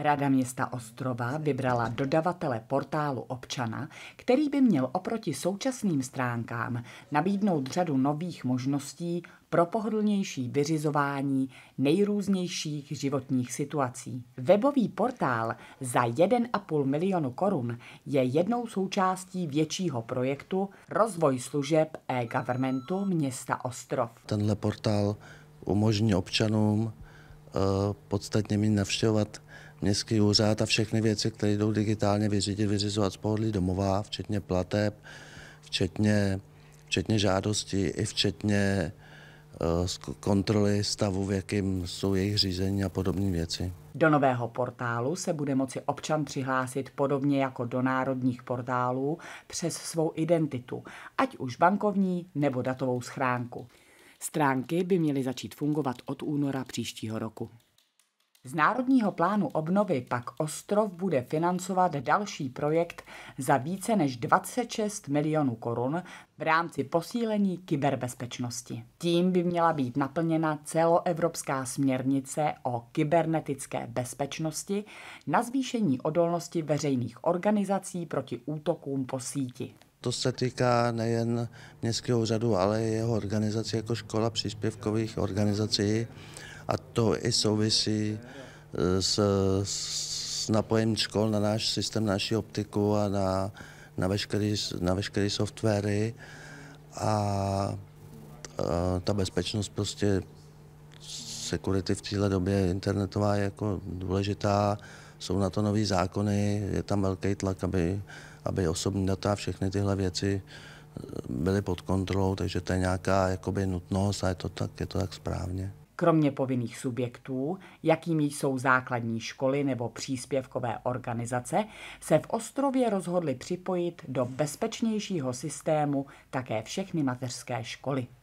Rada města Ostrova vybrala dodavatele portálu občana, který by měl oproti současným stránkám nabídnout řadu nových možností pro pohodlnější vyřizování nejrůznějších životních situací. Webový portál za 1,5 milionu korun je jednou součástí většího projektu Rozvoj služeb e-governmentu města Ostrov. Tenhle portál umožní občanům eh, podstatně méně navštěvovat městský úřad a všechny věci, které jdou digitálně vyřídit, vyřizovat z pohodlí domova, včetně plateb, včetně, včetně žádostí, i včetně uh, kontroly stavu, v jakém jsou jejich řízení a podobné věci. Do nového portálu se bude moci občan přihlásit podobně jako do národních portálů přes svou identitu, ať už bankovní nebo datovou schránku. Stránky by měly začít fungovat od února příštího roku. Z Národního plánu obnovy pak ostrov bude financovat další projekt za více než 26 milionů korun v rámci posílení kyberbezpečnosti. Tím by měla být naplněna celoevropská směrnice o kybernetické bezpečnosti na zvýšení odolnosti veřejných organizací proti útokům po síti. To se týká nejen městského úřadu, ale i jeho organizací jako škola příspěvkových organizací a to i souvisí eh, s, s napojením škol na náš systém, na naši optiku a na, na veškerý, na veškerý softwary a, a eh, ta bezpečnost prostě security v téhle době internetová je jako důležitá, jsou na to nové zákony, je tam velký tlak, aby, aby osobní data, všechny tyhle věci eh, byly pod kontrolou, takže to je nějaká jakoby nutnost a je to tak, je to tak správně kromě povinných subjektů, jakými jsou základní školy nebo příspěvkové organizace, se v Ostrově rozhodli připojit do bezpečnějšího systému také všechny mateřské školy.